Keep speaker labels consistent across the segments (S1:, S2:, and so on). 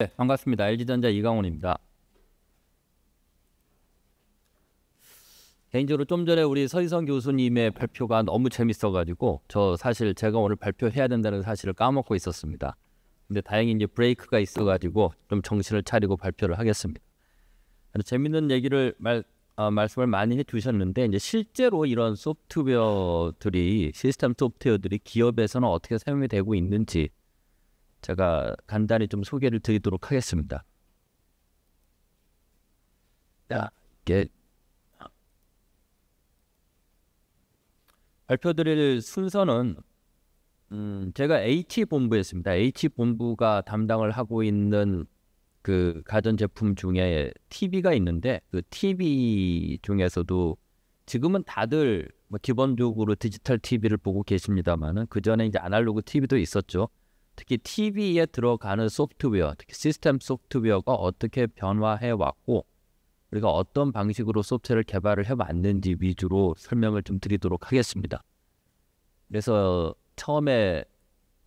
S1: 네, 반갑습니다. LG전자 이강훈입니다. 개인적으로 좀 전에 우리 서희성 교수님의 발표가 너무 재밌어가지고 저 사실 제가 오늘 발표해야 된다는 사실을 까먹고 있었습니다. 근데 다행히 이제 브레이크가 있어가지고 좀 정신을 차리고 발표를 하겠습니다. 재밌는 얘기를 말, 어, 말씀을 많이 해주셨는데 이제 실제로 이런 소프트웨어들이 시스템 소프트웨어들이 기업에서는 어떻게 사용이 되고 있는지 제가 간단히 좀 소개를 드리도록 하겠습니다. 자, 이게 발표드릴 순서는 음, 제가 AT 본부였습니다. AT 본부가 담당을 하고 있는 그 가전제품 중에 TV가 있는데 그 TV 중에서도 지금은 다들 뭐 기본적으로 디지털 TV를 보고 계십니다만은 그 전에 이제 아날로그 TV도 있었죠. 특히 TV에 들어가는 소프트웨어, 특히 시스템 소프트웨어가 어떻게 변화해 왔고 우리가 어떤 방식으로 소프트웨어를 개발을 해 왔는지 위주로 설명을 좀 드리도록 하겠습니다. 그래서 처음에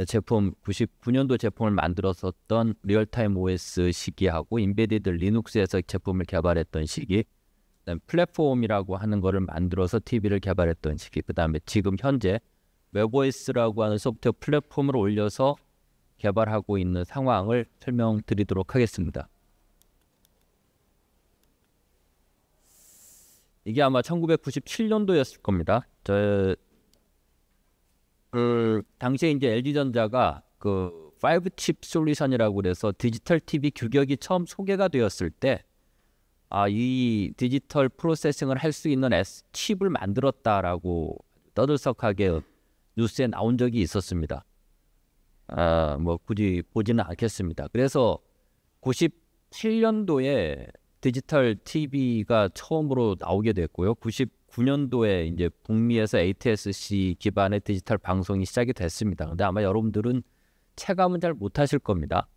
S1: 제품 99년도 제품을 만들었었던 리얼타임 OS 시기하고 인베디드 리눅스에서 제품을 개발했던 시기 플랫폼이라고 하는 거를 만들어서 TV를 개발했던 시기 그 다음에 지금 현재 웹OS라고 하는 소프트웨어 플랫폼을 올려서 개발하고 있는 상황을 설명드리도록 하겠습니다. 이게 아마 1997년도였을 겁니다. 저, 그, 당시에 이제 LG전자가 그 5칩 솔루션이라고 그래서 디지털 TV 규격이 처음 소개가 되었을 때, 아, 이 디지털 프로세싱을 할 수 있는 S 칩을 만들었다라고 떠들썩하게 뉴스에 나온 적이 있었습니다. 아, 뭐 굳이 보지는 않겠습니다. 그래서 97년도에 디지털 TV가 처음으로 나오게 됐고요. 99년도에 이제 북미에서 ATSC 기반의 디지털 방송이 시작이 됐습니다. 근데 아마 여러분들은 체감은 잘 못하실 겁니다.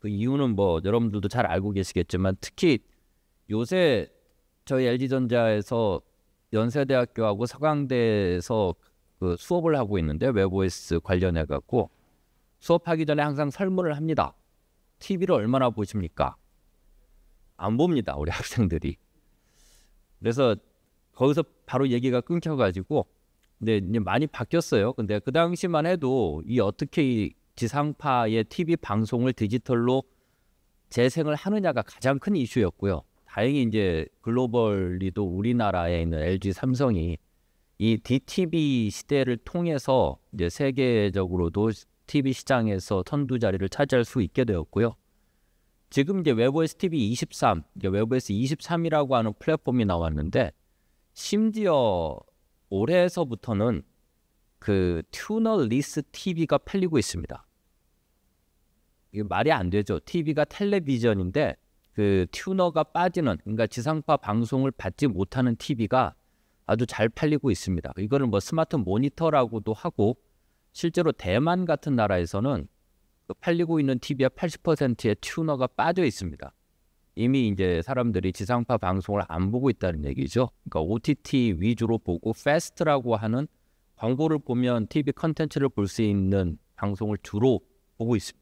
S1: 그 이유는 뭐 여러분들도 잘 알고 계시겠지만 특히 요새 저희 LG전자에서 연세대학교하고 서강대에서 그 수업을 하고 있는데 웹OS 관련해 갖고 수업하기 전에 항상 설문을 합니다. TV를 얼마나 보십니까? 안 봅니다. 우리 학생들이. 그래서 거기서 바로 얘기가 끊겨가지고 근데 이제 많이 바뀌었어요. 근데 그 당시만 해도 이 어떻게 이 지상파의 TV 방송을 디지털로 재생을 하느냐가 가장 큰 이슈였고요. 다행히 이제 글로벌리도 우리나라에 있는 LG 삼성이 이 DTV 시대를 통해서 이제 세계적으로도 TV 시장에서 선두 자리를 차지할 수 있게 되었고요. 지금 이제 웨버 TV 23, 웨버에 23이라고 하는 플랫폼이 나왔는데 심지어 올해에서부터는 그 튜너 리스 TV가 팔리고 있습니다. 이게 말이 안 되죠. TV가 텔레비전인데 그 튜너가 빠지는 그러니까 지상파 방송을 받지 못하는 TV가 아주 잘 팔리고 있습니다. 이거는 뭐 스마트 모니터라고도 하고 실제로 대만 같은 나라에서는 그 팔리고 있는 TV의 80%의 튜너가 빠져 있습니다. 이미 이제 사람들이 지상파 방송을 안 보고 있다는 얘기죠. 그러니까 OTT 위주로 보고 패스트라고 하는 광고를 보면 TV 컨텐츠를 볼 수 있는 방송을 주로 보고 있습니다.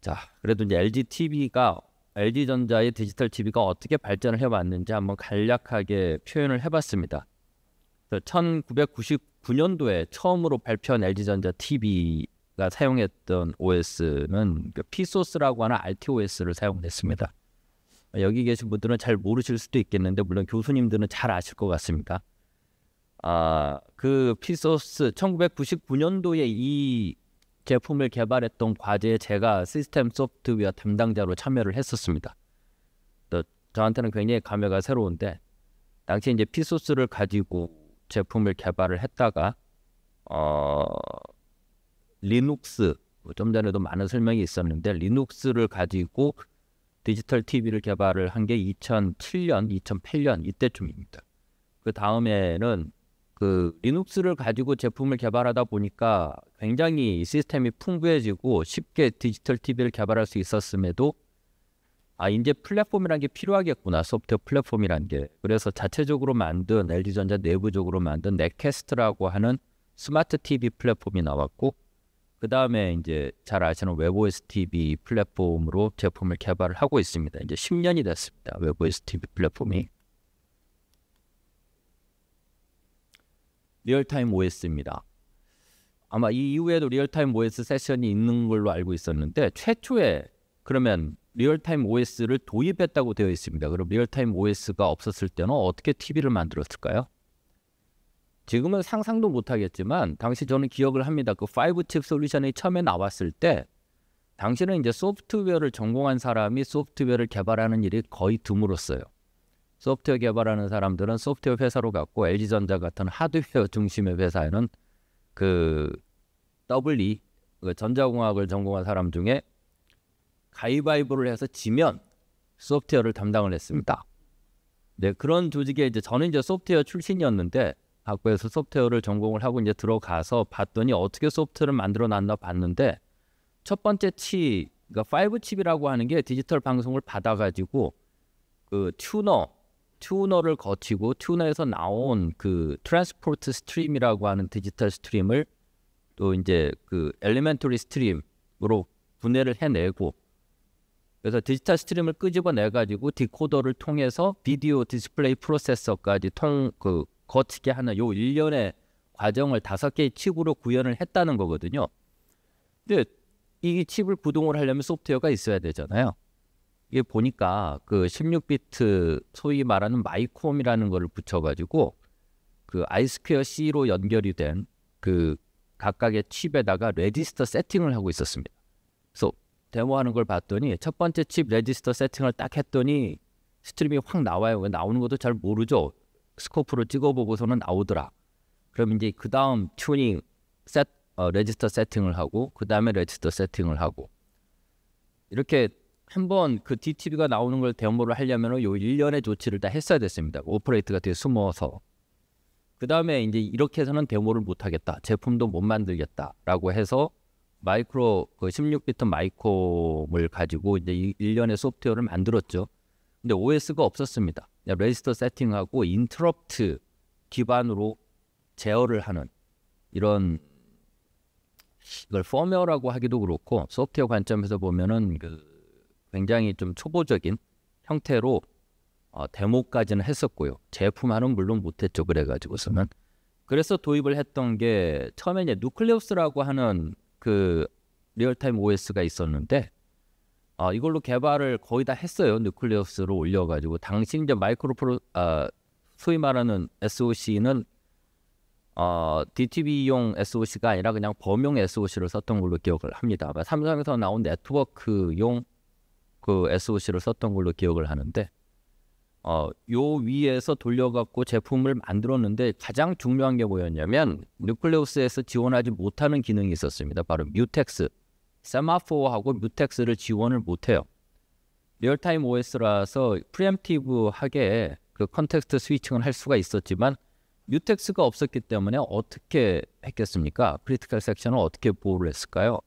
S1: 자, 그래도 이제 LG TV가 LG 전자의 디지털 TV가 어떻게 발전을 해왔는지 한번 간략하게 표현을 해봤습니다. 2009년도에 처음으로 발표한 LG전자 TV가 사용했던 OS는 P소스라고 그 s 하는 RTOS를 사용했습니다. 여기 계신 분들은 잘 모르실 수도 있겠는데 물론 교수님들은 잘 아실 것 같습니다. 아, 그 P소스 s 1999년도에 이 제품을 개발했던 과제에 제가 시스템 소프트웨어 담당자로 참여를 했었습니다. 또 저한테는 굉장히 감회가 새로운데 당시 이제 P소스를 가지고 제품을 개발을 했다가 어, 리눅스 뭐 좀 전에도 많은 설명이 있었는데 리눅스를 가지고 디지털 TV를 개발을 한 게 2007년, 2008년 이때쯤입니다. 그 다음에는 그 리눅스를 가지고 제품을 개발하다 보니까 굉장히 시스템이 풍부해지고 쉽게 디지털 TV를 개발할 수 있었음에도 아 이제 플랫폼이란 게 필요하겠구나 소프트웨어 플랫폼이란 게 그래서 자체적으로 만든 LG전자 내부적으로 만든 넷캐스트라고 하는 스마트 TV 플랫폼이 나왔고 그 다음에 이제 잘 아시는 웹OS TV 플랫폼으로 제품을 개발을 하고 있습니다. 이제 10년이 됐습니다. 웹OS TV 플랫폼이 리얼타임 OS입니다. 아마 이 이후에도 리얼타임 OS 세션이 있는 걸로 알고 있었는데 최초에 그러면 리얼타임 OS를 도입했다고 되어 있습니다. 그럼 리얼타임 OS가 없었을 때는 어떻게 TV를 만들었을까요? 지금은 상상도 못하겠지만 당시 저는 기억을 합니다. 그 5칩 솔루션이 처음에 나왔을 때 당시는 이제 소프트웨어를 전공한 사람이 소프트웨어를 개발하는 일이 거의 드물었어요. 소프트웨어 개발하는 사람들은 소프트웨어 회사로 갔고 LG전자 같은 하드웨어 중심의 회사에는 그 w 그 전자공학을 전공한 사람 중에 가위바위보를 해서 지면 소프트웨어를 담당을 했습니다. 음. 네, 그런 조직에 이제 저는 이제 소프트웨어 출신이었는데 학교에서 소프트웨어를 전공을 하고 이제 들어가서 봤더니 어떻게 소프트를 만들어 놨나 봤는데 첫 번째 치 그러니까 5 칩이라고 하는 게 디지털 방송을 받아 가지고 그 튜너 튜너를 거치고 튜너에서 나온 그 트랜스포트 스트림이라고 하는 디지털 스트림을 또 이제 그 엘리멘토리 스트림으로 분해를 해내고 그래서 디지털 스트림을 끄집어내 가지고 디코더를 통해서 비디오 디스플레이 프로세서까지 통그 거치게 하는 요 일련의 과정을 다섯 개의 칩으로 구현을 했다는 거거든요. 근데 이 칩을 구동을 하려면 소프트웨어가 있어야 되잖아요. 이게 보니까 그 16비트 소위 말하는 마이콤이라는 거를 붙여가지고 그 아이스퀘어 C로 연결이 된 그 각각의 칩에다가 레지스터 세팅을 하고 있었습니다. 그래서 데모하는 걸 봤더니 첫 번째 칩 레지스터 세팅을 딱 했더니 스트림이 확 나와요. 나오는 것도 잘 모르죠. 스코프로 찍어보고서는 나오더라. 그럼 이제 그 다음 튜닝 셋 어, 레지스터 세팅을 하고 그 다음에 레지스터 세팅을 하고 이렇게 한번 그 DTV가 나오는 걸 데모를 하려면 요 일련의 조치를 다 했어야 됐습니다. 오퍼레이트가 뒤에 숨어서 그 다음에 이제 이렇게 해서는 데모를 못 하겠다. 제품도 못 만들겠다라고 해서 마이크로 그 16비트 마이콤을 가지고 이제 일련의 소프트웨어를 만들었죠. 근데 OS가 없었습니다. 레지스터 세팅하고 인트럽트 기반으로 제어를 하는 이런 이걸 펌웨어라고 하기도 그렇고 소프트웨어 관점에서 보면은 그 굉장히 좀 초보적인 형태로 어, 데모까지는 했었고요. 제품화는 물론 못했죠. 그래가지고서는 그래서 도입을 했던 게 처음에 이제 누클레우스라고 하는 그 리얼타임 OS가 있었는데 어, 이걸로 개발을 거의 다 했어요. 뉴클리어스로 올려가지고 당시 이제 마이크로 프로 아, 소위 말하는 SOC는 어, DTB용 SOC가 아니라 그냥 범용 SOC를 썼던 걸로 기억을 합니다. 삼성에서 나온 네트워크용 그 SOC를 썼던 걸로 기억을 하는데 어, 요 위에서 돌려갖고 제품을 만들었는데 가장 중요한 게 뭐였냐면 뉴클레우스에서 지원하지 못하는 기능이 있었습니다. 바로 뮤텍스. 세마포하고 뮤텍스를 지원을 못해요. 리얼타임 OS라서 프리엠티브하게 그 컨텍스트 스위칭을 할 수가 있었지만 뮤텍스가 없었기 때문에 어떻게 했겠습니까? 크리티컬 섹션을 어떻게 보호를 했을까요?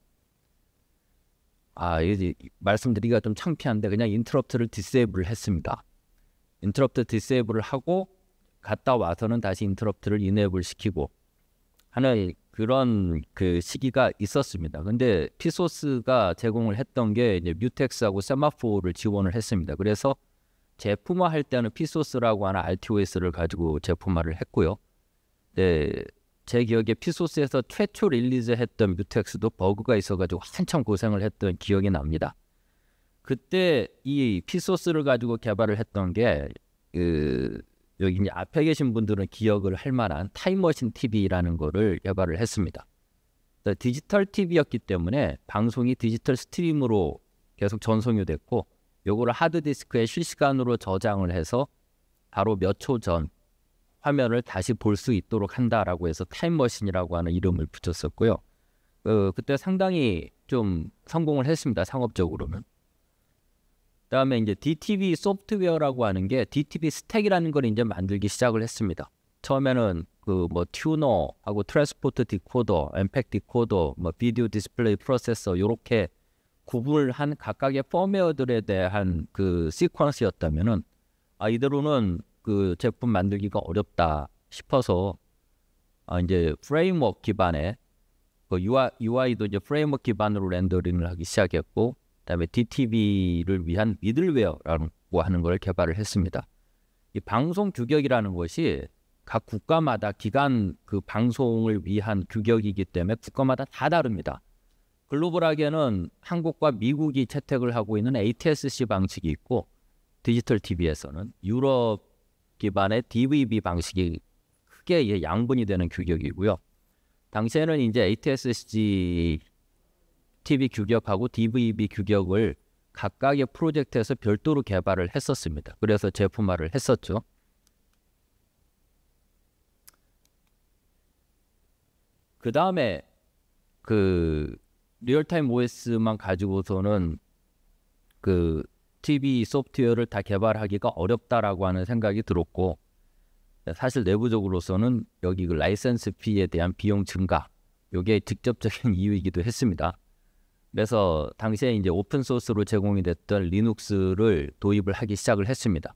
S1: 아, 이 말씀드리기가 좀 창피한데 그냥 인터럽트를 디세이블 했습니다. 인터럽트 디세이블을 하고 갔다 와서는 다시 인터럽트를 인앱을 시키고 하는 그런 그 시기가 있었습니다. 근데 피소스가 제공을 했던 게 이제 뮤텍스하고 세마포를 지원을 했습니다. 그래서 제품화 할 때는 피소스라고 하는 RTOS를 가지고 제품화를 했고요. 네, 제 기억에 피소스에서 최초 릴리즈했던 뮤텍스도 버그가 있어가지고 한참 고생을 했던 기억이 납니다. 그때 이 피소스를 가지고 개발을 했던 게 그 여기 앞에 계신 분들은 기억을 할 만한 타임머신 TV라는 거를 개발을 했습니다. 디지털 TV였기 때문에 방송이 디지털 스트림으로 계속 전송이 됐고 요거를 하드디스크에 실시간으로 저장을 해서 바로 몇 초 전 화면을 다시 볼 수 있도록 한다라고 해서 타임머신이라고 하는 이름을 붙였었고요. 어, 그때 상당히 좀 성공을 했습니다. 상업적으로는. 그다음에 이제 DTV 소프트웨어라고 하는 게 DTV 스택이라는 걸 이제 만들기 시작을 했습니다. 처음에는 그 뭐 튜너하고 트랜스포트 디코더, 엠팩 디코더, 뭐 비디오 디스플레이 프로세서 요렇게 구분을 한 각각의 펌웨어들에 대한 그 시퀀스였다면은 아 이대로는 그 제품 만들기가 어렵다 싶어서 아 이제 프레임워크 기반의 그 UI, UI도 이제 프레임워크 기반으로 렌더링을 하기 시작했고 그다음에 DTV를 위한 미들웨어라고 하는 걸 개발을 했습니다. 이 방송 규격이라는 것이 각 국가마다 기간 그 방송을 위한 규격이기 때문에 국가마다 다 다릅니다. 글로벌하게는 한국과 미국이 채택을 하고 있는 ATSC 방식이 있고 디지털 TV에서는 유럽 기반의 DVB 방식이 크게 양분이 되는 규격이고요. 당시에는 이제 ATSC TV 규격하고 DVB 규격을 각각의 프로젝트에서 별도로 개발을 했었습니다. 그래서 제품화를 했었죠. 그 다음에 그 리얼타임 OS만 가지고서는 그 TV 소프트웨어를 다 개발하기가 어렵다라고 하는 생각이 들었고 사실 내부적으로서는 여기 그 라이센스 피에 대한 비용 증가 이게 직접적인 이유이기도 했습니다. 그래서 당시에 이제 오픈 소스로 제공이 됐던 리눅스를 도입을 하기 시작을 했습니다.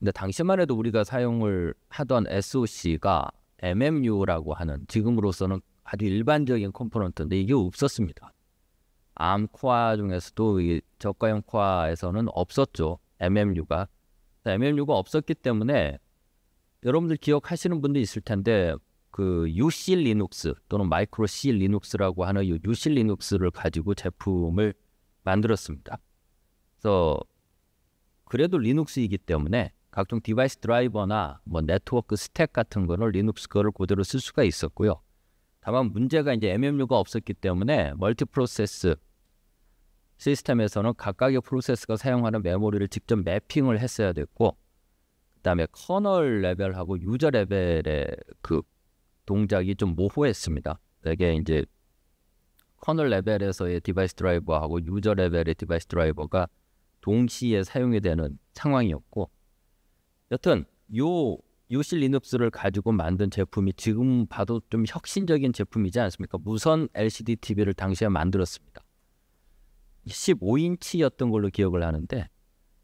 S1: 근데 당시만 해도 우리가 사용을 하던 SOC가 MMU라고 하는 지금으로서는 아주 일반적인 컴포넌트인데 이게 없었습니다. 암 코아 중에서도 이 저가형 코아에서는 없었죠. MMU가 MMU가 없었기 때문에 여러분들 기억하시는 분도 있을 텐데 그 UC 리눅스 또는 마이크로 C 리눅스라고 하는 이 UC 리눅스를 가지고 제품을 만들었습니다. 그래서 그래도 리눅스이기 때문에 각종 디바이스 드라이버나 뭐 네트워크 스택 같은 거는 리눅스 거를 그대로 쓸 수가 있었고요. 다만 문제가 이제 MMU가 없었기 때문에 멀티 프로세스 시스템에서는 각각의 프로세스가 사용하는 메모리를 직접 매핑을 했어야 됐고 그다음에 커널 레벨하고 유저 레벨의 그 동작이 좀 모호했습니다. 되게 이제 커널 레벨에서의 디바이스 드라이버하고 유저 레벨의 디바이스 드라이버가 동시에 사용이 되는 상황이었고 여튼 요 요실 리눅스를 가지고 만든 제품이 지금 봐도 좀 혁신적인 제품이지 않습니까? 무선 LCD TV를 당시에 만들었습니다. 15인치였던 걸로 기억을 하는데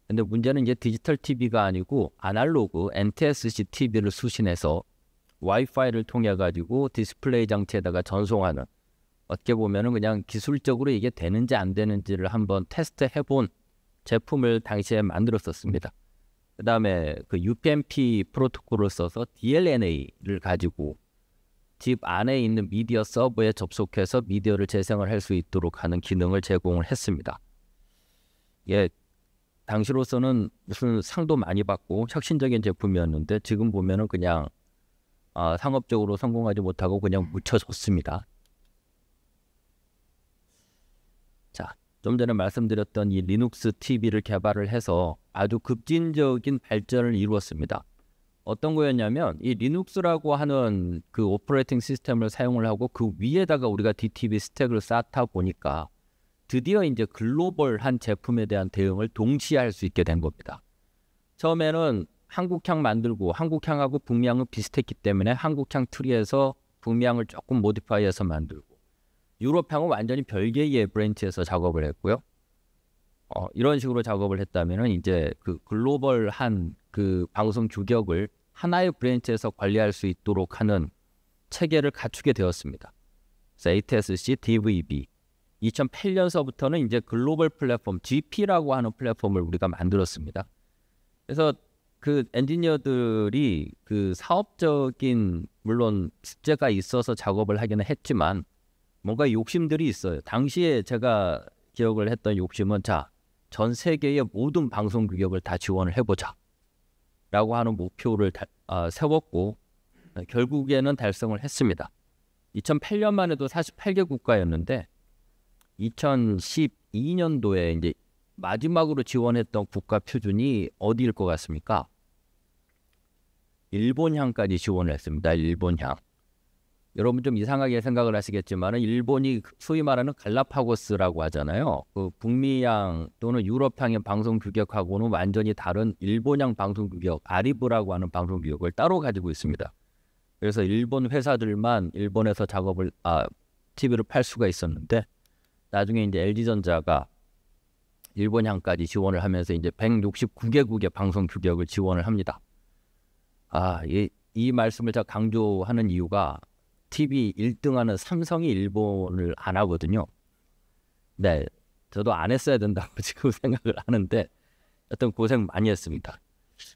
S1: 근데 문제는 이제 디지털 TV가 아니고 아날로그 NTSC TV를 수신해서 와이파이를 통해 가지고 디스플레이 장치에다가 전송하는 어떻게 보면은 그냥 기술적으로 이게 되는지 안 되는지를 한번 테스트해 본 제품을 당시에 만들었었습니다. 그다음에 그 UPnP 프로토콜을 써서 DLNA를 가지고 집 안에 있는 미디어 서버에 접속해서 미디어를 재생을 할 수 있도록 하는 기능을 제공을 했습니다. 예, 당시로서는 무슨 상도 많이 받고 혁신적인 제품이었는데 지금 보면은 그냥 어, 상업적으로 성공하지 못하고 그냥 음. 묻혀졌습니다. 자, 좀 전에 말씀드렸던 이 리눅스 TV를 개발을 해서 아주 급진적인 발전을 이루었습니다. 어떤 거였냐면 이 리눅스라고 하는 그 오퍼레이팅 시스템을 사용을 하고 그 위에다가 우리가 DTV 스택을 쌓다 보니까 드디어 이제 글로벌한 제품에 대한 대응을 동시에 할 수 있게 된 겁니다. 처음에는 한국향 만들고 한국향하고 북미향은 비슷했기 때문에 한국향 트리에서 북미향을 조금 모디파이해서 만들고 유럽향은 완전히 별개의 예 브랜치에서 작업을 했고요. 어, 이런 식으로 작업을 했다면은 이제 그 글로벌한 그 방송 규격을 하나의 브랜치에서 관리할 수 있도록 하는 체계를 갖추게 되었습니다. ATSC, DVB 2008년서부터는 이제 글로벌 플랫폼 GP라고 하는 플랫폼을 우리가 만들었습니다. 그래서 그 엔지니어들이 그 사업적인 물론 숙제가 있어서 작업을 하기는 했지만 뭔가 욕심들이 있어요. 당시에 제가 기억을 했던 욕심은 자, 전 세계의 모든 방송 규격을 다 지원을 해보자. 라고 하는 목표를 다, 아, 세웠고 네, 결국에는 달성을 했습니다. 2008년만 해도 48개 국가였는데 2012년도에 이제 마지막으로 지원했던 국가 표준이 어디일 것 같습니까? 일본향까지 지원을 했습니다. 일본향. 여러분 좀 이상하게 생각을 하시겠지만 일본이 소위 말하는 갈라파고스라고 하잖아요. 그 북미향 또는 유럽향의 방송 규격하고는 완전히 다른 일본향 방송 규격, 아리브라고 하는 방송 규격을 따로 가지고 있습니다. 그래서 일본 회사들만 일본에서 작업을 아 TV를 팔 수가 있었는데 나중에 이제 LG전자가 일본향까지 지원을 하면서 이제 169개국의 방송 규격을 지원을 합니다. 아, 이, 예, 이 말씀을 제가 강조하는 이유가 TV 1등하는 삼성이 일본을 안 하거든요. 네, 저도 안 했어야 된다고 지금 생각을 하는데 어떤 고생 많이 했습니다.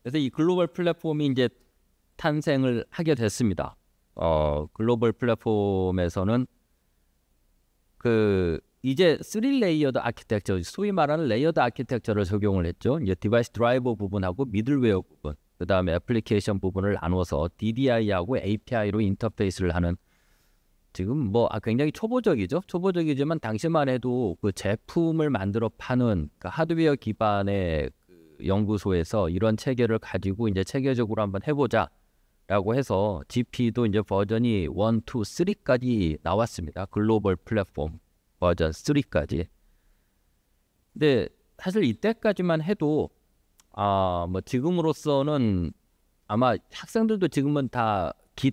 S1: 그래서 이 글로벌 플랫폼이 이제 탄생을 하게 됐습니다. 어, 글로벌 플랫폼에서는 그 이제 3 레이어드 아키텍처, 소위 말하는 레이어드 아키텍처를 적용을 했죠. 이제 디바이스 드라이버 부분하고 미들웨어 부분. 그 다음에 애플리케이션 부분을 나누어서 DDI하고 API로 인터페이스를 하는 지금 뭐 아, 굉장히 초보적이죠. 초보적이지만 당시만 해도 그 제품을 만들어 파는 그 하드웨어 기반의 그 연구소에서 이런 체계를 가지고 이제 체계적으로 한번 해보자. 라고 해서 GP도 이제 버전이 1, 2, 3까지 나왔습니다. 글로벌 플랫폼 버전 3까지. 근데 사실 이때까지만 해도 아, 뭐 지금으로서는 아마 학생들도 지금은 다 g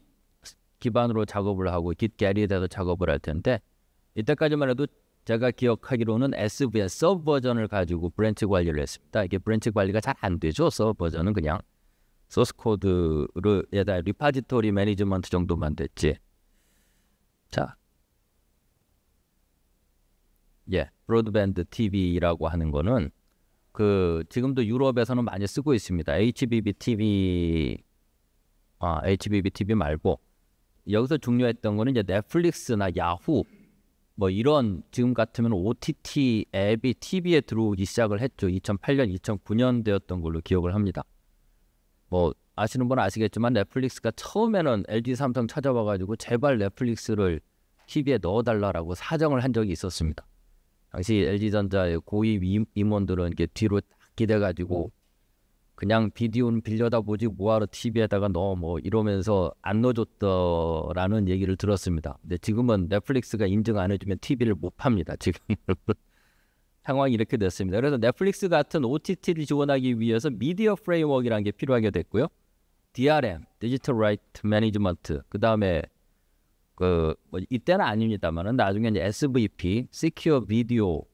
S1: 기반으로 작업을 하고 깃 i 게리에다가 작업을 할 텐데 이때까지만 해도 제가 기억하기로는 SVS 서브 버전을 가지고 브랜치 관리를 했습니다. 이게 브랜치 관리가 잘 안 되죠. 서브 버전은 그냥 소스 코드를 에다 리파지토리 매니지먼트 정도만 됐지. 자, 예, 브로드밴드 TV라고 하는 거는 그 지금도 유럽에서는 많이 쓰고 있습니다. HBB TV 아 HBB TV 말고 여기서 중요했던 거는 이제 넷플릭스나 야후 뭐 이런 지금 같으면 OTT 앱이 TV에 들어오기 시작을 했죠. 2008년, 2009년 되었던 걸로 기억을 합니다. 뭐 아시는 분은 아시겠지만 넷플릭스가 처음에는 LG 삼성 찾아와가지고 제발 넷플릭스를 TV에 넣어달라라고 사정을 한 적이 있었습니다. 당시 LG전자의 고위 임원들은 이렇게 뒤로 딱 기대가지고 그냥 비디오는 빌려다 보지 뭐하러 TV에다가 넣어 뭐 이러면서 안 넣어줬더라는 얘기를 들었습니다. 근데 지금은 넷플릭스가 인증 안 해주면 TV를 못 팝니다. 지금 상황이 이렇게 됐습니다. 그래서 넷플릭스 같은 OTT를 지원하기 위해서 미디어 프레임워크라는 게 필요하게 됐고요. DRM, 디지털 라이트 매니지먼트, 그 다음에 그뭐 이때는 아닙니다만은 나중에 이제 SVP, Secure Video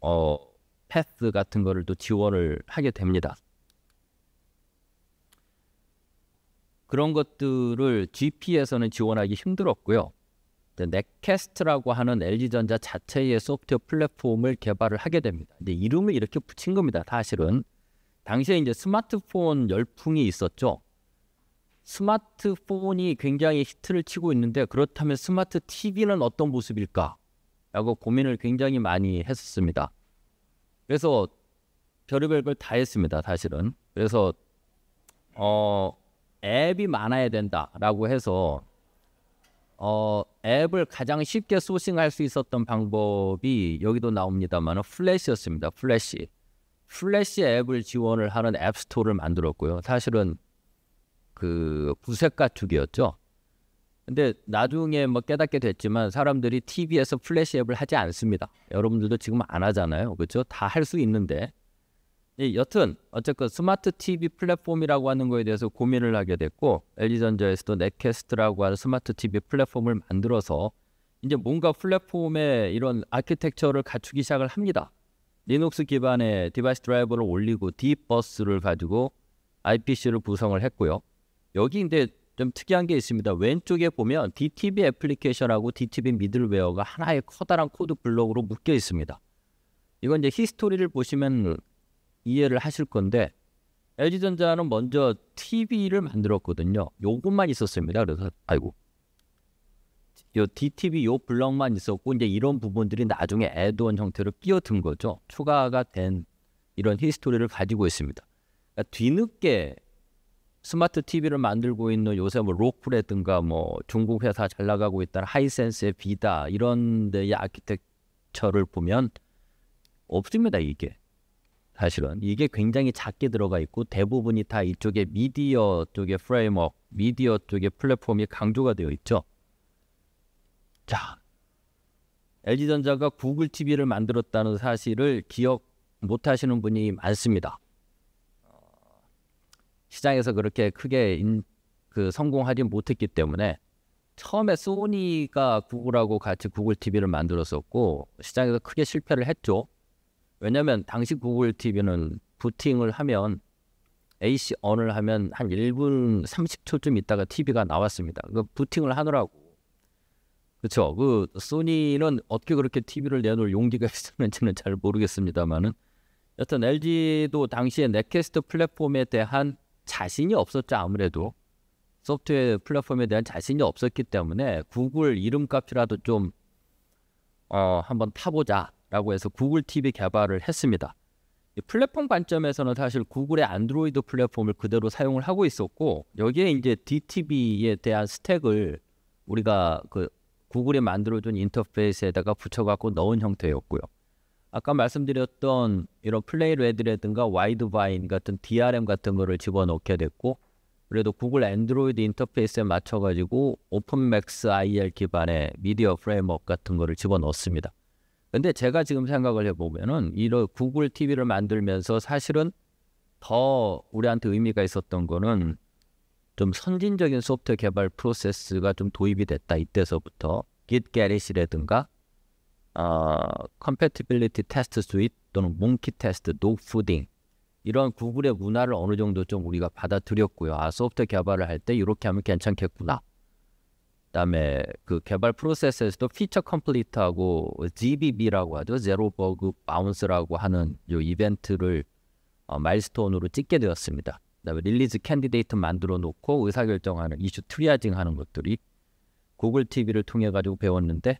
S1: 어 패스 같은 거를 또 지원을 하게 됩니다. 그런 것들을 GP에서는 지원하기 힘들었고요. 넷캐스트라고 하는 LG전자 자체의 소프트웨어 플랫폼을 개발을 하게 됩니다. 이제 이름을 이렇게 붙인 겁니다. 사실은 당시에 이제 스마트폰 열풍이 있었죠. 스마트폰이 굉장히 히트를 치고 있는데 그렇다면 스마트 TV는 어떤 모습일까? 라고 고민을 굉장히 많이 했었습니다. 그래서 별의별 걸 다 했습니다. 사실은. 그래서 어 앱이 많아야 된다라고 해서 어 앱을 가장 쉽게 소싱할 수 있었던 방법이 여기도 나옵니다만 플래시였습니다. 플래시. 플래시 앱을 지원을 하는 앱스토어를 만들었고요. 사실은 그 구색가축이었죠. 근데 나중에 뭐 깨닫게 됐지만 사람들이 TV에서 플래시 앱을 하지 않습니다. 여러분들도 지금 안 하잖아요. 그렇죠? 다 할 수 있는데. 예, 여튼 어쨌건 스마트 TV 플랫폼이라고 하는 거에 대해서 고민을 하게 됐고 LG전자에서도 넷캐스트라고 하는 스마트 TV 플랫폼을 만들어서 이제 뭔가 플랫폼에 이런 아키텍처를 갖추기 시작을 합니다. 리눅스 기반의 디바이스 드라이버를 올리고 딥버스를 가지고 IPC를 구성을 했고요. 여기 이제 좀 특이한 게 있습니다. 왼쪽에 보면 DTB 애플리케이션하고 DTB 미들웨어가 하나의 커다란 코드 블록으로 묶여 있습니다. 이건 이제 히스토리를 보시면 이해를 하실 건데 LG전자는 먼저 TV를 만들었거든요. 요것만 있었습니다. 그래서 아이고 요 DTV 요 블럭만 있었고 이제 이런 부분들이 나중에 애드온 형태로 끼어든 거죠. 추가가 된 이런 히스토리를 가지고 있습니다. 그러니까 뒤늦게 스마트 TV를 만들고 있는 요새 뭐 로프라든가 뭐 중국 회사 잘 나가고 있다는 하이센스의 비다 이런 데의 아키텍처를 보면 없습니다 이게 사실은 이게 굉장히 작게 들어가 있고 대부분이 다 이쪽에 미디어 쪽의 프레임워크 미디어 쪽의 플랫폼이 강조가 되어 있죠 자 LG전자가 구글 TV를 만들었다는 사실을 기억 못하시는 분이 많습니다 시장에서 그렇게 크게 인, 그 성공하지 못했기 때문에 처음에 소니가 구글하고 같이 구글 TV를 만들었었고 시장에서 크게 실패를 했죠. 왜냐하면 당시 구글 TV는 부팅을 하면 AC 언을 하면 한 1분 30초쯤 있다가 TV가 나왔습니다. 그 부팅을 하느라고 그렇죠. 그 소니는 어떻게 그렇게 TV를 내놓을 용기가 있었는지는 잘 모르겠습니다만은 여튼 LG도 당시에 넷캐스트 플랫폼에 대한 자신이 없었죠 아무래도 소프트웨어 플랫폼에 대한 자신이 없었기 때문에 구글 이름값이라도 좀 어, 한번 타보자라고 해서 구글 TV 개발을 했습니다. 플랫폼 관점에서는 사실 구글의 안드로이드 플랫폼을 그대로 사용을 하고 있었고 여기에 이제 DTV에 대한 스택을 우리가 그 구글이 만들어준 인터페이스에다가 붙여갖고 넣은 형태였고요. 아까 말씀드렸던 이런 플레이 레드라든가 와이드 바인 같은 DRM 같은 거를 집어넣게 됐고 그래도 구글 안드로이드 인터페이스에 맞춰가지고 오픈맥스 IR 기반의 미디어 프레임워크 같은 거를 집어넣습니다. 었 근데 제가 지금 생각을 해보면은 이런 구글 TV를 만들면서 사실은 더 우리한테 의미가 있었던 거는 좀 선진적인 소프트웨어 개발 프로세스가 좀 도입이 됐다 이때서부터 Git, g a r t 이라든가 컴 c o 빌리티 테스트 수 l 또는 m 키 테스트, y t 딩 s t d 이런 구글의 문화를 어느 정도 좀 우리가 받아들였고요. 아 소프트 개발을 할 때 이렇게 하면 괜찮겠구나. 그다음에 그 개발 프로세스에서도 피처 컴플리트하고 GBB라고 하죠. 제로 버그 바운스라고 하는 요 이벤트를 어, 마일스톤으로 찍게 되었습니다. 그다음에 릴리즈 캔디데이트 만들어 놓고 의사결정하는 이슈 트리아징 하는 것들이 구글 TV를 통해 가지고 배웠는데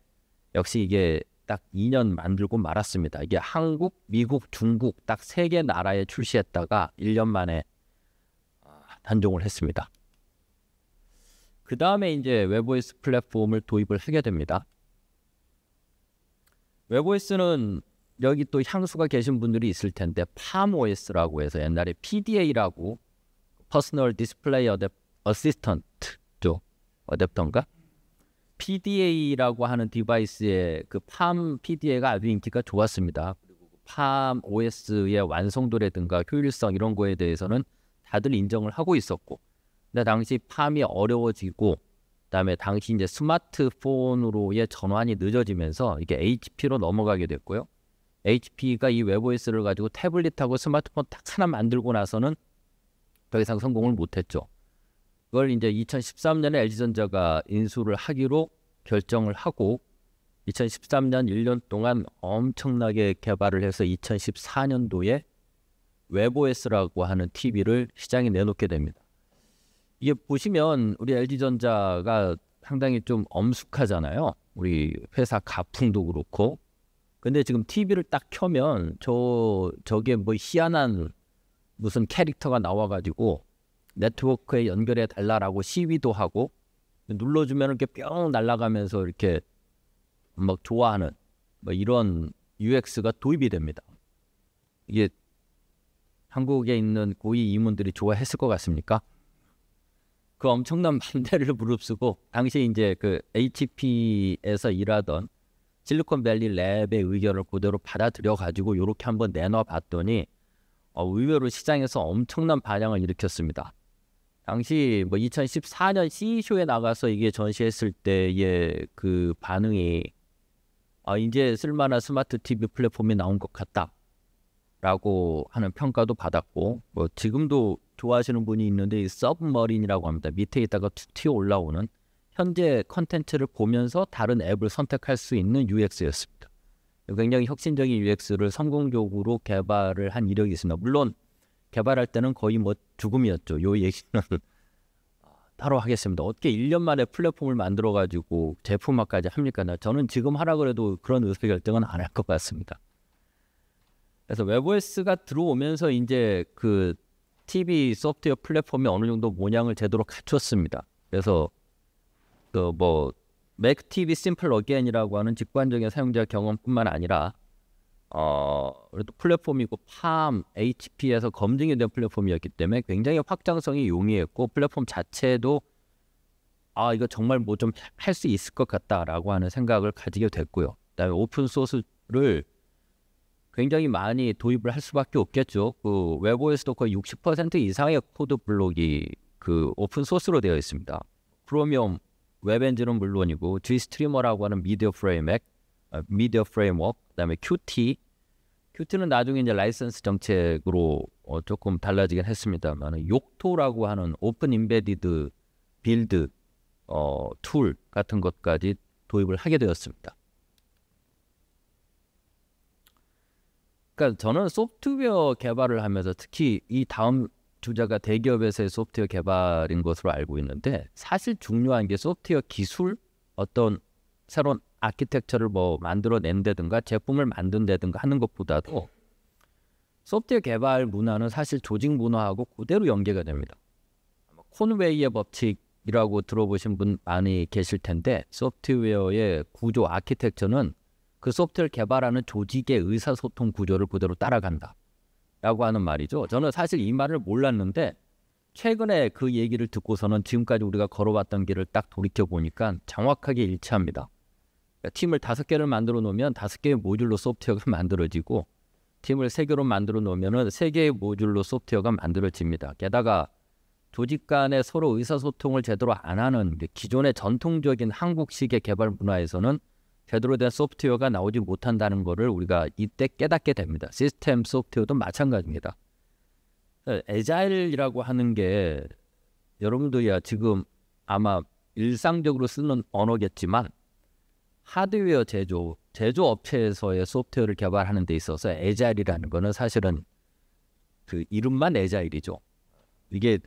S1: 역시 이게 딱 2년 만들고 말았습니다. 이게 한국, 미국, 중국 딱 세 개 나라에 출시했다가 1년 만에 아, 단종을 했습니다. 그 다음에 이제 웹이스 플랫폼을 도입을 하게 됩니다. 웹이스는 여기 또 향수가 계신 분들이 있을 텐데 팜 o 스라고 해서 옛날에 PDA라고 퍼스널 디스플레이 어댑 어시스턴트 쪽 어댑터인가 PDA라고 하는 디바이스의 그팜 PDA가 아주 인기가 좋았습니다. 그리고 그 팜 OS의 완성도라든가 효율성 이런 거에 대해서는 다들 인정을 하고 있었고, 근데 당시 팜이 어려워지고, 그다음에 당시 이제 스마트폰으로의 전환이 늦어지면서 이게 HP로 넘어가게 됐고요. HP가 이 웹OS를 가지고 태블릿하고 스마트폰 딱 하나 만들고 나서는 더 이상 성공을 못했죠. 그걸 이제 2013년에 LG전자가 인수를 하기로 결정을 하고 2013년 1년 동안 엄청나게 개발을 해서 2014년도에 웹OS라고 하는 TV를 시장에 내놓게 됩니다. 이게 보시면 우리 LG전자가 상당히 좀 엄숙하잖아요. 우리 회사 가풍도 그렇고. 근데 지금 TV를 딱 켜면 저 저게 뭐 희한한 무슨 캐릭터가 나와가지고 네트워크에 연결해 달라라고 시위도 하고 눌러주면 이렇게 뿅 날아가면서 이렇게 막 좋아하는 뭐 이런 UX가 도입이 됩니다. 이게 한국에 있는 고위 이문들이 좋아했을 것 같습니까? 그 엄청난 반대를 무릅쓰고 당시 이제 그 HP에서 일하던 실리콘밸리 랩의 의견을 그대로 받아들여 가지고 이렇게 한번 내놔 봤더니 어, 의외로 시장에서 엄청난 반향을 일으켰습니다. 당시 뭐 2014년 CE쇼에 나가서 이게 전시했을 때의 그 반응이 아 이제 쓸만한 스마트 TV 플랫폼이 나온 것 같다라고 하는 평가도 받았고 뭐 지금도 좋아하시는 분이 있는데 서브머린이라고 합니다. 밑에 있다가 튀어 올라오는 현재 컨텐츠를 보면서 다른 앱을 선택할 수 있는 UX였습니다. 굉장히 혁신적인 UX를 성공적으로 개발을 한 이력이 있습니다. 물론 개발할 때는 거의 뭐 죽음이었죠. 요 얘기는 따로 하겠습니다. 어떻게 1년 만에 플랫폼을 만들어 가지고 제품화까지 합니까? 저는 지금 하라 그래도 그런 의사결정은 안 할 것 같습니다. 그래서 웹OS가 들어오면서 이제 그 TV 소프트웨어 플랫폼이 어느 정도 모양을 제대로 갖췄습니다. 그래서 그뭐 맥 TV 심플 어게인이라고 하는 직관적인 사용자 경험뿐만 아니라 어, 그래도 플랫폼이고 팜, HP에서 검증이 된 플랫폼이었기 때문에 굉장히 확장성이 용이했고 플랫폼 자체도 아 이거 정말 뭐 좀 할 수 있을 것 같다라고 하는 생각을 가지게 됐고요. 그다음에 오픈 소스를 굉장히 많이 도입을 할 수밖에 없겠죠. 그 웹OS도 거의 60% 이상의 코드 블록이 그 오픈 소스로 되어 있습니다. 크로미엄 웹엔진은 물론이고 G 스트리머라고 하는 미디어 프레임액 어, 미디어 프레임워크, 그다음에 QT. QT는 나중에 이제 라이선스 정책으로 어, 조금 달라지긴 했습니다만 욕토라고 하는 오픈 인베디드 빌드 어, 툴 같은 것까지 도입을 하게 되었습니다. 그러니까 저는 소프트웨어 개발을 하면서 특히 이 다음 주자가 대기업에서의 소프트웨어 개발인 것으로 알고 있는데 사실 중요한 게 소프트웨어 기술 어떤 새로운 아키텍처를 뭐 만들어낸다든가 제품을 만든다든가 하는 것보다도 소프트웨어 개발 문화는 사실 조직 문화하고 그대로 연계가 됩니다. 콘웨이의 법칙이라고 들어보신 분 많이 계실 텐데 소프트웨어의 구조 아키텍처는 그 소프트웨어 개발하는 조직의 의사소통 구조를 그대로 따라간다. 라고 하는 말이죠. 저는 사실 이 말을 몰랐는데 최근에 그 얘기를 듣고서는 지금까지 우리가 걸어왔던 길을 딱 돌이켜 보니까 정확하게 일치합니다. 그러니까 팀을 다섯 개를 만들어 놓으면 다섯 개의 모듈로 소프트웨어가 만들어지고 팀을 세 개로 만들어 놓으면은 세 개의 모듈로 소프트웨어가 만들어집니다. 게다가 조직 간의 서로 의사소통을 제대로 안 하는 기존의 전통적인 한국식의 개발 문화에서는 제대로 된 소프트웨어가 나오지 못한다는 것을 우리가 이때 깨닫게 됩니다. 시스템 소프트웨어도 마찬가지입니다. 에자일이라고 하는 게 여러분들이야 지금 아마 일상적으로 쓰는 언어겠지만 하드웨어 제조, 제조업체에서의 소프트웨어를 개발하는 데 있어서 에자일이라는 거는 사실은 그 이름만 에자일이죠. 이게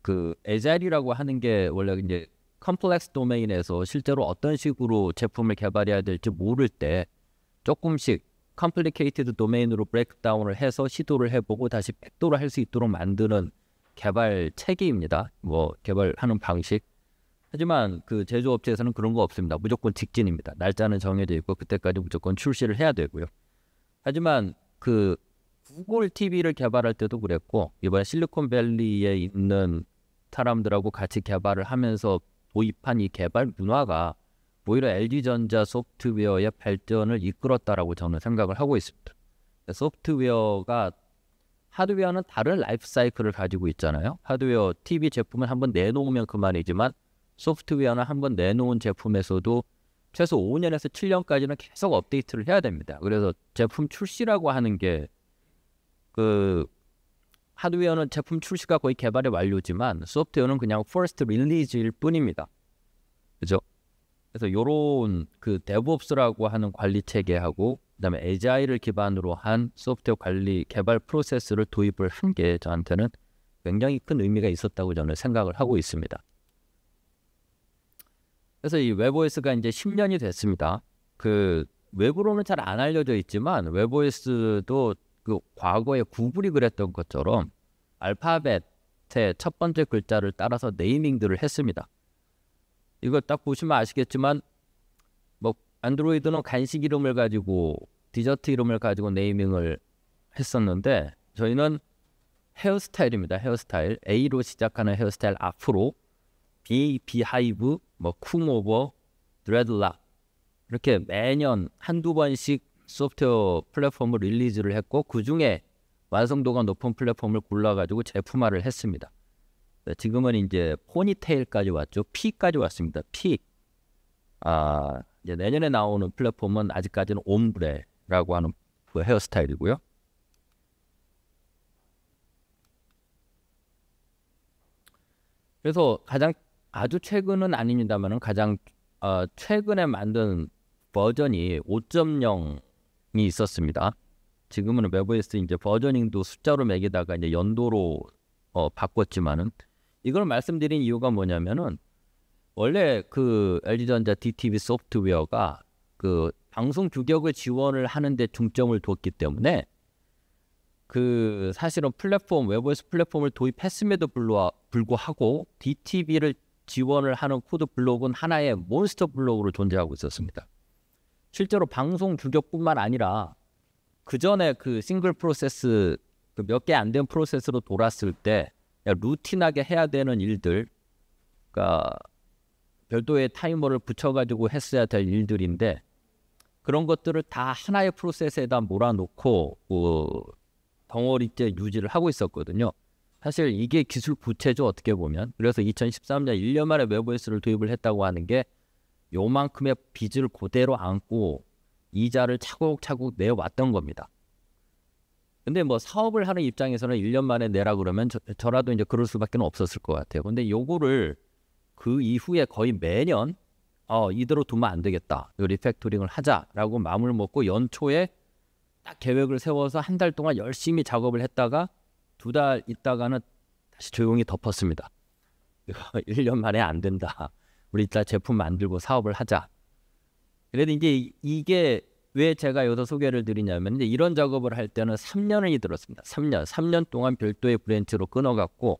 S1: 그 에자일이라고 하는 게 원래 이제 컴플렉스 도메인에서 실제로 어떤 식으로 제품을 개발해야 될지 모를 때 조금씩 컴플리케이티드 도메인으로 브레이크다운을 해서 시도를 해보고 다시 백도를할 수 있도록 만드는 개발 체계입니다. 뭐 개발하는 방식. 하지만 그 제조업체에서는 그런 거 없습니다. 무조건 직진입니다. 날짜는 정해져 있고 그때까지 무조건 출시를 해야 되고요. 하지만 그 구글 TV를 개발할 때도 그랬고 이번에 실리콘밸리에 있는 사람들하고 같이 개발을 하면서 도입한 이 개발 문화가 오히려 LG전자 소프트웨어의 발전을 이끌었다라고 저는 생각을 하고 있습니다. 그러니까 소프트웨어가 하드웨어는 다른 라이프 사이클을 가지고 있잖아요. 하드웨어 TV 제품을 한번 내놓으면 그만이지만 소프트웨어나 한번 내놓은 제품에서도 최소 5년에서 7년까지는 계속 업데이트를 해야 됩니다. 그래서 제품 출시라고 하는 게 그 하드웨어는 제품 출시가 거의 개발의 완료지만 소프트웨어는 그냥 퍼스트 릴리즈일 뿐입니다. 그죠? 그래서 요런 그 데브옵스라고 하는 관리 체계하고 그다음에 에자일을 기반으로 한 소프트웨어 관리 개발 프로세스를 도입을 한 게 저한테는 굉장히 큰 의미가 있었다고 저는 생각을 하고 있습니다. 그래서 이 웹OS가 이제 10년이 됐습니다. 그 외부로는 잘 안 알려져 있지만 웹OS도 그 과거에 구글이 그랬던 것처럼 알파벳의 첫 번째 글자를 따라서 네이밍들을 했습니다. 이거 딱 보시면 아시겠지만 뭐 안드로이드는 간식 이름을 가지고 디저트 이름을 가지고 네이밍을 했었는데 저희는 헤어스타일입니다. 헤어스타일 A로 시작하는 헤어스타일 앞으로 비, 비하이브, 뭐 쿵오버, 드레드락 이렇게 매년 한두 번씩 소프트웨어 플랫폼을 릴리즈를 했고 그 중에 완성도가 높은 플랫폼을 골라가지고 제품화를 했습니다. 네, 지금은 이제 포니테일까지 왔죠. P까지 왔습니다. P. 아, 이제 내년에 나오는 플랫폼은 아직까지는 옴브레라고 하는 그 헤어스타일이고요. 그래서 가장 아주 최근은 아닙니다만은 가장 어, 최근에 만든 버전이 5.0이 있었습니다. 지금은 웹OS 이제 버저닝도 숫자로 매기다가 이제 연도로 어, 바꿨지만은 이걸 말씀드린 이유가 뭐냐면은 원래 그 LG전자 DTV 소프트웨어가 그 방송 규격을 지원을 하는데 중점을 뒀기 때문에 그 사실은 플랫폼 웹OS 플랫폼을 도입했음에도 불구하고 DTV를 지원을 하는 코드 블록은 하나의 몬스터 블록으로 존재하고 있었습니다. 실제로 방송 규격뿐만 아니라 그 전에 그 싱글 프로세스 그 몇 개 안 된 프로세스로 돌았을 때 루틴하게 해야 되는 일들, 그러니까 별도의 타이머를 붙여가지고 했어야 될 일들인데 그런 것들을 다 하나의 프로세스에다 몰아놓고 뭐 덩어리째 유지를 하고 있었거든요. 사실 이게 기술 부채죠 어떻게 보면 그래서 2013년 1년 만에 웨버에스를 도입을 했다고 하는 게 요만큼의 빚을 그대로 안고 이자를 차곡차곡 내왔던 겁니다. 근데 뭐 사업을 하는 입장에서는 1년 만에 내라 그러면 저, 라도 이제 그럴 수밖에 없었을 것 같아요. 근데 요거를 그 이후에 거의 매년 어 이대로 두면 안 되겠다. 요 리팩토링을 하자라고 마음을 먹고 연초에 딱 계획을 세워서 한 달 동안 열심히 작업을 했다가 두달 있다가는 다시 조용히 덮었습니다. 1년 만에 안 된다. 우리 이따 제품 만들고 사업을 하자. 그래도 이제 이게 왜 제가 여기서 소개를 드리냐면 이제 이런 작업을 할 때는 3년이 들었습니다. 3년, 3년 동안 별도의 브랜치로 끊어갖고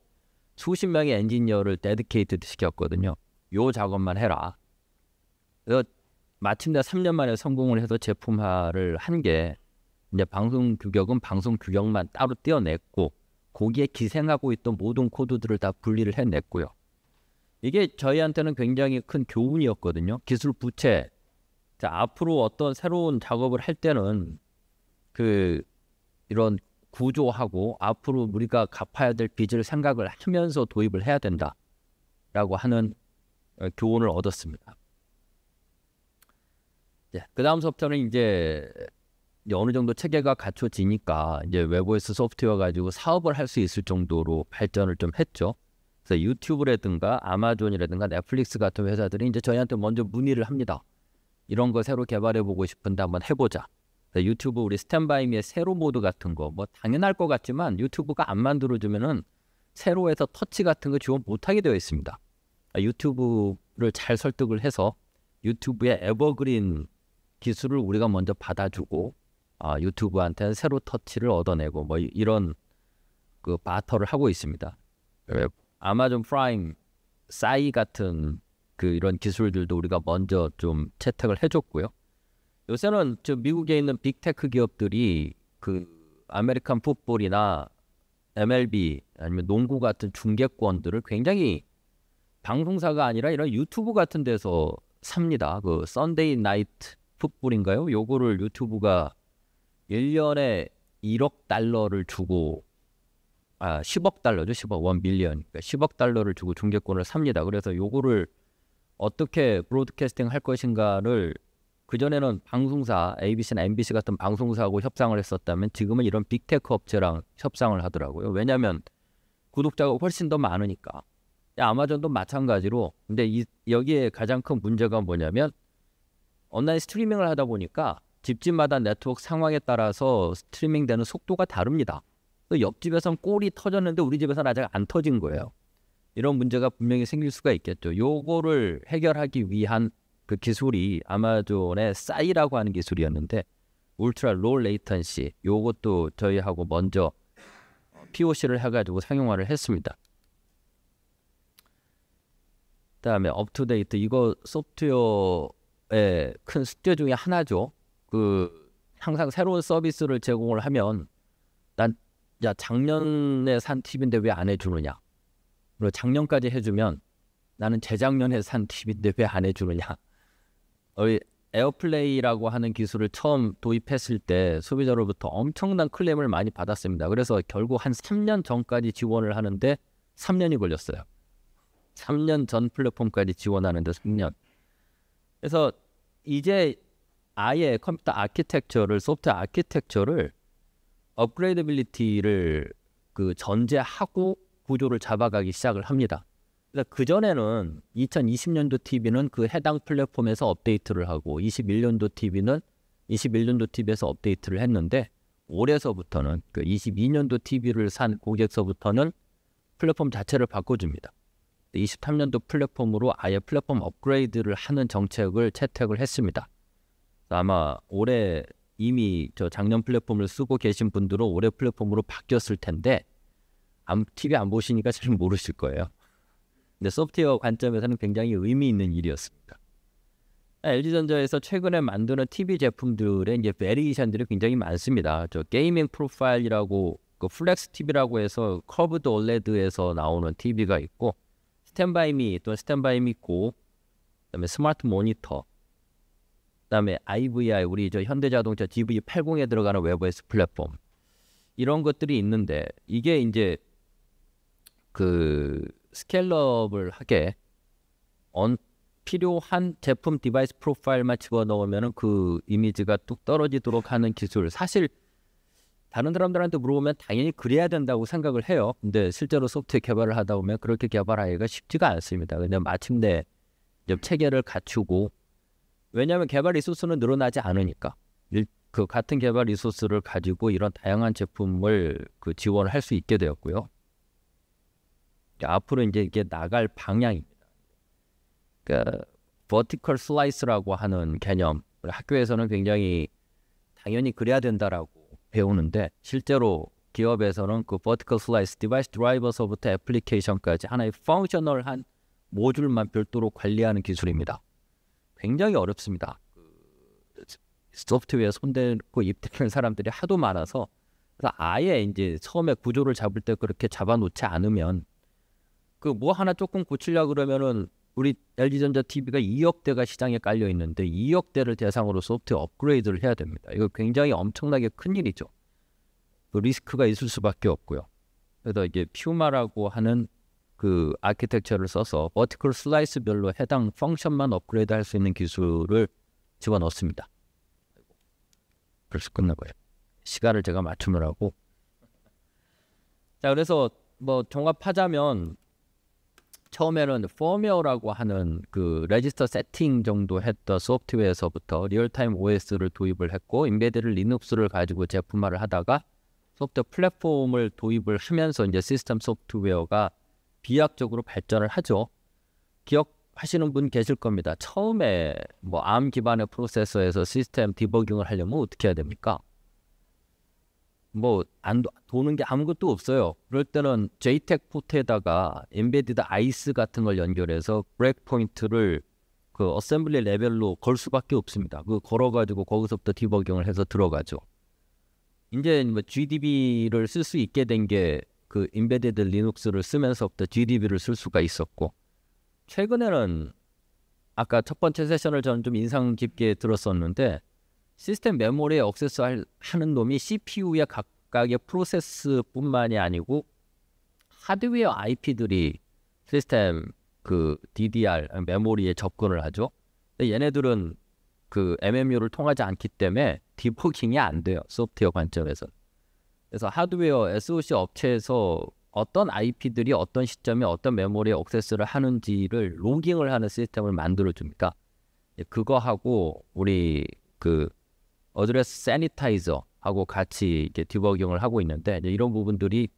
S1: 수십 명의 엔지니어를 데드케이트드 시켰거든요. 요 작업만 해라. 그래서 마침내 3년 만에 성공을 해서 제품화를 한 게 이제 방송 규격은 방송 규격만 따로 떼어냈고 거기에 기생하고 있던 모든 코드들을 다 분리를 해냈고요. 이게 저희한테는 굉장히 큰 교훈이었거든요. 기술 부채. 자, 앞으로 어떤 새로운 작업을 할 때는 그 이런 구조하고 앞으로 우리가 갚아야 될 빚을 생각을 하면서 도입을 해야 된다라고 하는 어, 교훈을 얻었습니다. 그 다음서부터는 이제 이제 어느 정도 체계가 갖춰지니까 이제 외부에서 소프트웨어 가지고 사업을 할 수 있을 정도로 발전을 좀 했죠. 그래서 유튜브라든가 아마존이라든가 넷플릭스 같은 회사들이 이제 저희한테 먼저 문의를 합니다. 이런 거 새로 개발해 보고 싶은데 한번 해보자. 유튜브 우리 스탠바이미의 세로 모드 같은 거 뭐 당연할 것 같지만 유튜브가 안 만들어주면은 세로에서 터치 같은 거 지원 못하게 되어 있습니다. 아, 유튜브를 잘 설득을 해서 유튜브의 에버그린 기술을 우리가 먼저 받아주고 아, 유튜브한테는 새로 터치를 얻어내고 뭐 이런 그 바터를 하고 있습니다. 네. 그 아마존 프라임, 싸이 같은 그 이런 기술들도 우리가 먼저 좀 채택을 해줬고요. 요새는 저 미국에 있는 빅테크 기업들이 그 아메리칸 풋볼이나 MLB 아니면 농구 같은 중계권들을 굉장히 방송사가 아니라 이런 유튜브 같은 데서 삽니다. 그 썬데이 나이트 풋볼인가요? 요거를 유튜브가 1년에 1억 달러를 주고 아 10억 달러죠 10억 원 밀리언 그러니까 10억 달러를 주고 중계권을 삽니다. 그래서 요거를 어떻게 브로드캐스팅 할 것인가를 그전에는 방송사 ABC나 MBC 같은 방송사하고 협상을 했었다면 지금은 이런 빅테크 업체랑 협상을 하더라고요. 왜냐하면 구독자가 훨씬 더 많으니까. 아마존도 마찬가지로 근데 이, 여기에 가장 큰 문제가 뭐냐면 온라인 스트리밍을 하다 보니까 집집마다 네트워크 상황에 따라서 스트리밍되는 속도가 다릅니다. 옆집에선 꼴이 터졌는데 우리 집에선 아직 안 터진 거예요. 이런 문제가 분명히 생길 수가 있겠죠. 요거를 해결하기 위한 그 기술이 아마존의 싸이라고 하는 기술이었는데 울트라 롤 레이턴시 요것도 저희하고 먼저 POC를 해가지고 상용화를 했습니다. 그다음에 업투데이트 이거 소프트웨어의 큰 숙제 중에 하나죠. 그 항상 새로운 서비스를 제공을 하면 난 야 작년에 산 TV인데 왜 안 해주느냐 그리고 작년까지 해주면 나는 재작년에 산 TV인데 왜 안 해주느냐 어, 에어플레이라고 하는 기술을 처음 도입했을 때 소비자로부터 엄청난 클레임을 많이 받았습니다. 그래서 결국 한 3년 전까지 지원을 하는데 3년이 걸렸어요. 3년 전 플랫폼까지 지원하는데 3년. 그래서 이제 아예 컴퓨터 아키텍처를 소프트 아키텍처를 업그레이드빌리티를 그 전제하고 구조를 잡아가기 시작을 합니다. 그그 그러니까 전에는 2020년도 TV는 그 해당 플랫폼에서 업데이트를 하고 21년도 TV는 21년도 TV에서 업데이트를 했는데 올해서부터는 그 22년도 TV를 산 고객서부터는 플랫폼 자체를 바꿔줍니다. 23년도 플랫폼으로 아예 플랫폼 업그레이드를 하는 정책을 채택을 했습니다. 그러니까 아마 올해 이미 저 작년 플랫폼을 쓰고 계신 분들은 올해 플랫폼으로 바뀌었을 텐데 안, TV 안 보시니까 잘 모르실 거예요. 근데 소프트웨어 관점에서는 굉장히 의미 있는 일이었습니다. LG전자에서 아, 최근에 만드는 TV 제품들의 이제 베리에이션들이 굉장히 많습니다. 저 게이밍 프로파일이라고 그 플렉스 TV라고 해서 커브드 올레드에서 나오는 TV가 있고 스탠바이미 또 스탠바이미 고 그다음에 스마트 모니터 그다음에 IVI 우리 저 현대자동차 GV80에 들어가는 웹OS 플랫폼 이런 것들이 있는데 이게 이제 그 스케일업을 하게 언 필요한 제품 디바이스 프로파일만 집어넣으면 그 이미지가 뚝 떨어지도록 하는 기술 사실 다른 사람들한테 물어보면 당연히 그래야 된다고 생각을 해요. 근데 실제로 소프트웨어 개발을 하다 보면 그렇게 개발하기가 쉽지가 않습니다. 근데 마침내 체계를 갖추고 왜냐하면 개발 리소스는 늘어나지 않으니까 그 같은 개발 리소스를 가지고 이런 다양한 제품을 그 지원할 수 있게 되었고요. 앞으로 이제 이게 나갈 방향입니다. 그 버티컬 슬라이스라고 하는 개념 학교에서는 굉장히 당연히 그래야 된다라고 배우는데 실제로 기업에서는 그 버티컬 슬라이스 디바이스 드라이버서부터 애플리케이션까지 하나의 펑셔널한 모듈만 별도로 관리하는 기술입니다. 굉장히 어렵습니다. 그 소프트웨어 손대고 입대는 사람들이 하도 많아서 그래서 아예 이제 처음에 구조를 잡을 때 그렇게 잡아놓지 않으면 그 뭐 하나 조금 고치려 그러면은 우리 LG전자 TV가 2억 대가 시장에 깔려 있는데 2억 대를 대상으로 소프트 업그레이드를 해야 됩니다. 이거 굉장히 엄청나게 큰 일이죠. 그 리스크가 있을 수밖에 없고요. 그래서 이제 퓨마라고 하는 그 아키텍처를 써서 버티컬 슬라이스별로 해당 펑션만 업그레이드 할 수 있는 기술을 집어넣습니다. 벌써 끝난 거요 시간을 제가 맞추느라고. 자, 그래서 뭐 종합하자면 처음에는 포메어라고 하는 그 레지스터 세팅 정도 했던 소프트웨어에서부터 리얼타임 OS를 도입을 했고 인베드를 리눅스를 가지고 제품화를 하다가 소프트 플랫폼을 도입을 하면서 이제 시스템 소프트웨어가 비약적으로 발전을 하죠. 기억하시는 분 계실 겁니다. 처음에 뭐 암 기반의 프로세서에서 시스템 디버깅을 하려면 어떻게 해야 됩니까? 뭐 안 도는 게 아무것도 없어요. 그럴 때는 JTAG 포트에다가 엠베디드 아이스 같은 걸 연결해서 브렉 포인트를 그 어셈블리 레벨로 걸 수밖에 없습니다. 그 걸어가지고 거기서부터 디버깅을 해서 들어가죠. 이제 뭐 GDB를 쓸 수 있게 된게 그인베디드 리눅스를 쓰면서부터 GDB를 쓸 수가 있었고 최근에는 아까 첫 번째 세션을 저는 좀 인상 깊게 들었었는데 시스템 메모리에 억세스하는 놈이 CPU의 각각의 프로세스뿐만이 아니고 하드웨어 IP들이 시스템 그 DDR 메모리에 접근을 하죠. 근데 얘네들은 그 MMU를 통하지 않기 때문에 디버킹이안 돼요. 소프트웨어 관점에서. 는 그래서 하드웨어 SOC 업체에서 어떤 IP들이 어떤 시점에 어떤 메모리에 억세스를 하는지를 로깅을 하는 시스템을 만들어 줍니까? 그거하고 우리 그 어드레스 세니타이저하고 같이 이렇게 디버깅을 하고 있는데 이런 부분들이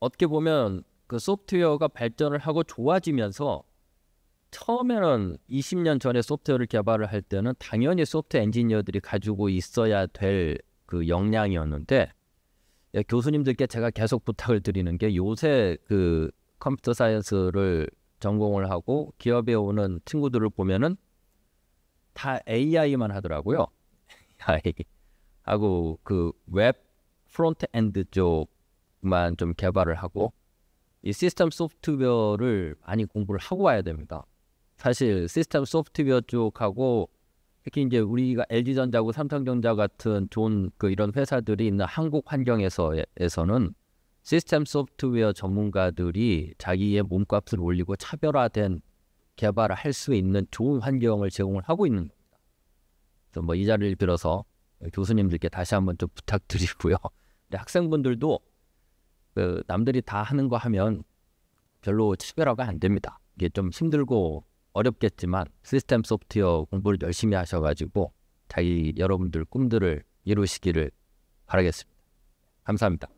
S1: 어떻게 보면 그 소프트웨어가 발전을 하고 좋아지면서 처음에는 20년 전에 소프트웨어를 개발을 할 때는 당연히 소프트 엔지니어들이 가지고 있어야 될그 역량이었는데 예, 교수님들께 제가 계속 부탁을 드리는 게 요새 그 컴퓨터 사이언스를 전공을 하고 기업에 오는 친구들을 보면은 다 AI만 하더라고요. AI 하고 그 웹 프론트 엔드 쪽만 좀 개발을 하고 이 시스템 소프트웨어를 많이 공부를 하고 와야 됩니다. 사실 시스템 소프트웨어 쪽하고 특히 이제 우리가 LG전자고 삼성전자 같은 좋은 그 이런 회사들이 있는 한국 환경에서에서는 시스템 소프트웨어 전문가들이 자기의 몸값을 올리고 차별화된 개발을 할 수 있는 좋은 환경을 제공을 하고 있는 겁니다. 그래서 뭐이 자리를 빌어서 교수님들께 다시 한번 좀 부탁드리고요. 학생분들도 그 남들이 다 하는 거 하면 별로 차별화가 안 됩니다. 이게 좀 힘들고 어렵겠지만 시스템 소프트웨어 공부를 열심히 하셔가지고 자기 여러분들 꿈들을 이루시기를 바라겠습니다. 감사합니다.